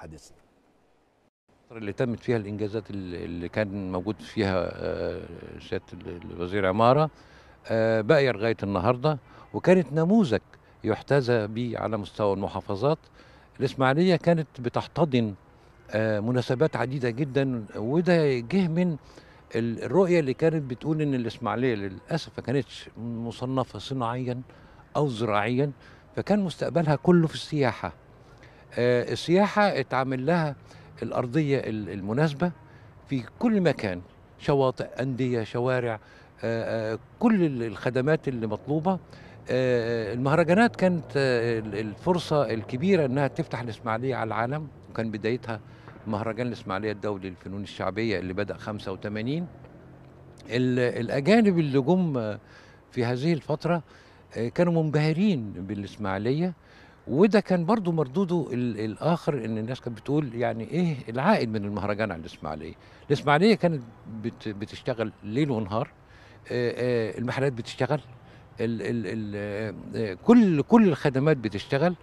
حديثنا اللي تمت فيها الانجازات اللي كان موجود فيها آه، سياده الوزير عماره آه، باقيه لغايه النهارده وكانت نموذج يحتذى به على مستوى المحافظات الاسماعيليه كانت بتحتضن آه، مناسبات عديده جدا وده جه من الرؤيه اللي كانت بتقول ان الاسماعيليه للاسف ما كانتش مصنفه صناعيا او زراعيا فكان مستقبلها كله في السياحه آه، السياحه اتعمل لها الارضيه المناسبه في كل مكان شواطئ انديه شوارع آه، آه، كل الخدمات اللي مطلوبه المهرجانات كانت الفرصه الكبيره انها تفتح الاسماعيليه على العالم وكان بدايتها مهرجان الاسماعيليه الدولي للفنون الشعبيه اللي بدا 85 الاجانب اللي جم في هذه الفتره كانوا منبهرين بالاسماعيليه وده كان برضو مردوده الاخر ان الناس كانت بتقول يعني ايه العائد من المهرجان على الاسماعيليه الاسماعيليه كانت بتشتغل ليل ونهار المحلات بتشتغل الـ الـ الـ كل كل الخدمات بتشتغل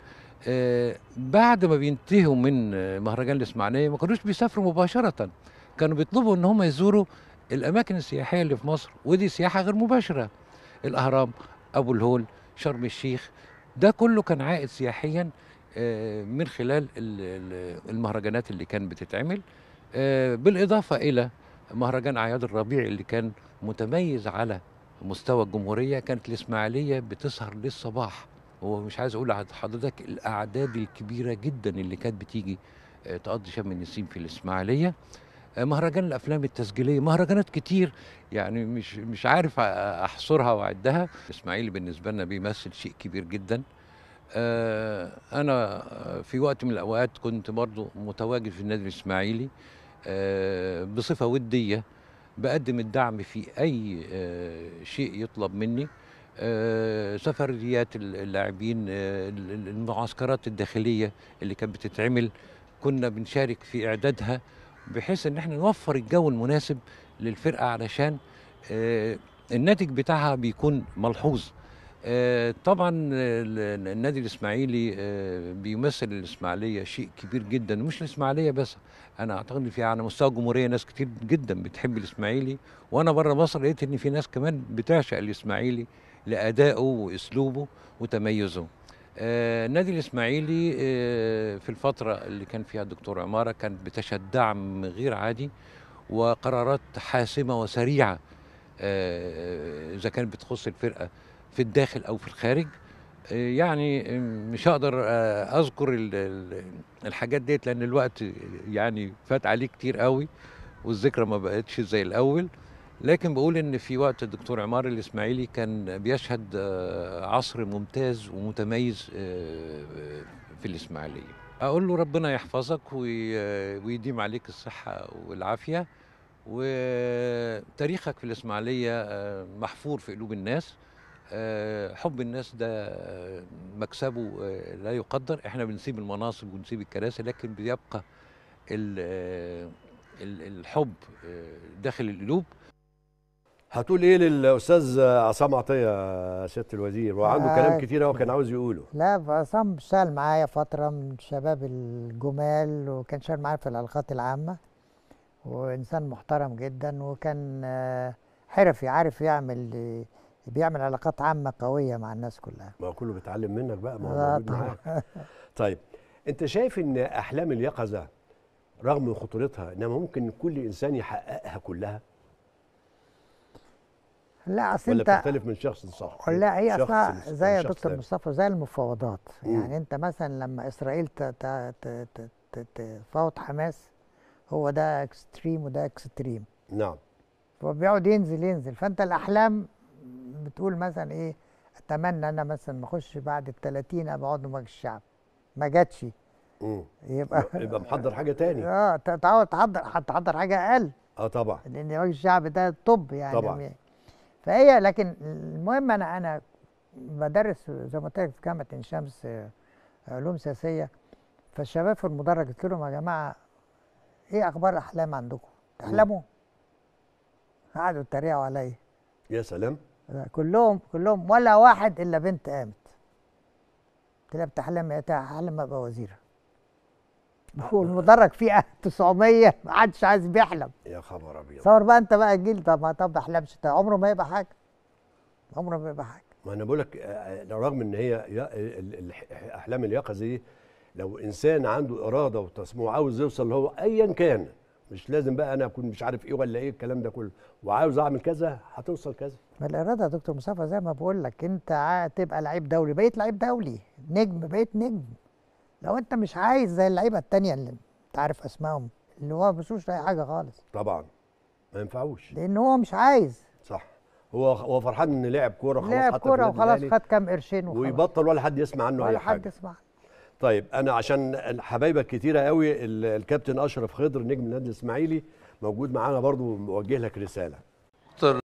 بعد ما بينتهوا من مهرجان الاسماعيليه ما كانوش بيسافروا مباشره كانوا بيطلبوا ان هم يزوروا الاماكن السياحيه اللي في مصر ودي سياحه غير مباشره الاهرام ابو الهول شرم الشيخ ده كله كان عائد سياحيا آه، من خلال المهرجانات اللي كان بتتعمل آه، بالإضافة إلى مهرجان أعياد الربيع اللي كان متميز على مستوى الجمهورية كانت الإسماعيلية بتسهر للصباح ومش عايز أقول لحضرتك الأعداد الكبيرة جدا اللي كانت بتيجي آه، تقضي شم النسيم في الإسماعيلية مهرجان الافلام التسجيليه مهرجانات كتير يعني مش مش عارف احصرها واعدها اسماعيل بالنسبه لنا بيمثل شيء كبير جدا آه، انا في وقت من الاوقات كنت برضو متواجد في النادي الاسماعيلي آه، بصفه وديه بقدم الدعم في اي آه، شيء يطلب مني سفريات اللاعبين المعسكرات الداخليه اللي كانت بتتعمل كنا بنشارك في اعدادها بحيث ان احنا نوفر الجو المناسب للفرقه علشان آه، الناتج بتاعها بيكون ملحوظ آه، طبعا آه، النادي الاسماعيلي بيمثل الاسماعيليه شيء كبير جدا مش الاسماعيليه بس انا اعتقد في على مستوى الجمهوريه ناس كتير جدا بتحب الاسماعيلي وانا بره مصر لقيت ان في ناس كمان بتعشق الاسماعيلي لادائه واسلوبه وتميزه النادي آه، الاسماعيلي آه، في الفتره اللي كان فيها الدكتور عماره كان بتشهد دعم غير عادي وقرارات حاسمه وسريعه آه، اذا كانت بتخص الفرقه في الداخل او في الخارج يعني مش هقدر اذكر الحاجات ديت لان الوقت يعني فات عليه كتير قوي والذكرى ما بقتش زي الاول لكن بقول ان في وقت الدكتور عمار الاسماعيلي كان بيشهد آه، عصر ممتاز ومتميز آه، آه، في الاسماعيليه اقول له ربنا يحفظك ويديم عليك الصحه والعافيه وتاريخك في الاسماعيليه محفور في قلوب الناس حب الناس ده مكسبه لا يقدر احنا بنسيب المناصب ونسيب الكراسي لكن بيبقى الحب داخل القلوب هتقول ايه للاستاذ عصام عطيه سياده الوزير وعنده آه كلام كتير هو كان عاوز يقوله لا عصام اشتغل معايا فتره من الشباب الجمال وكان شغال معايا في العلاقات العامه وانسان محترم جدا وكان آه، حرفي عارف يعمل بيعمل علاقات عامه قويه مع الناس كلها ما كله بيتعلم منك بقى ما هو آه، معاك طيب انت شايف ان احلام اليقظه رغم خطورتها انما ممكن كل انسان يحققها كلها لا اصل انت ولا بتختلف من شخص لشخص لا هي اصلا زي يا دكتور مصطفى زي المفاوضات يعني انت مثلا لما اسرائيل تفاوض حماس هو ده اكستريم وده اكستريم نعم فبيقعد ينزل ينزل فانت الاحلام بتقول مثلا ايه اتمنى انا مثلا ما اخش بعد ال 30 ابقى عضو مجلس الشعب ما جاتش يبقى يبقى محضر حاجه تاني اه تعود تحضر هتحضر حاجه اقل اه طبعا لان مجلس الشعب ده طب يعني طبعا يعني فهي لكن المهم انا انا بدرس زي ما قلت لك في جامعه عين شمس آه، علوم سياسيه فالشباب في المدرج قلت لهم يا جماعه ايه اخبار الاحلام عندكم؟ تحلموا؟ قعدوا يتريقوا عليا يا سلام آه، كلهم كلهم ولا واحد الا بنت قامت قلت لها بتحلم يا إيه؟ هحلم ابقى وزيره والمدرج فيه 900 ما حدش عايز بيحلم يا خبر ابيض صور بقى انت بقى الجيل ده ما طب احلمش انت طيب عمره ما يبقى حاجه عمره ما يبقى حاجه ما انا بقول آه، آه، لك رغم ان هي احلام اليقظه دي لو انسان عنده اراده وتصميم وعاوز يوصل هو ايا كان مش لازم بقى انا اكون مش عارف ايه ولا ايه الكلام ده كله وعاوز اعمل كذا هتوصل كذا ما الاراده يا دكتور مصطفى زي ما بقول لك انت تبقى لعيب دولي بقيت لعيب دولي نجم بقيت نجم لو انت مش عايز زي اللعيبه التانية اللي انت عارف اسمائهم اللي هو بيشوش اي حاجه خالص طبعا ما ينفعوش لان هو مش عايز صح هو هو فرحان ان لعب كوره خلاص لعب كوره وخلاص خد كام قرشين وخلاص ويبطل ولا حد يسمع عنه ولا اي حاجه ولا حد يسمع طيب انا عشان حبايبك كتيره قوي الكابتن اشرف خضر نجم النادي الاسماعيلي موجود معانا برضو موجه لك رساله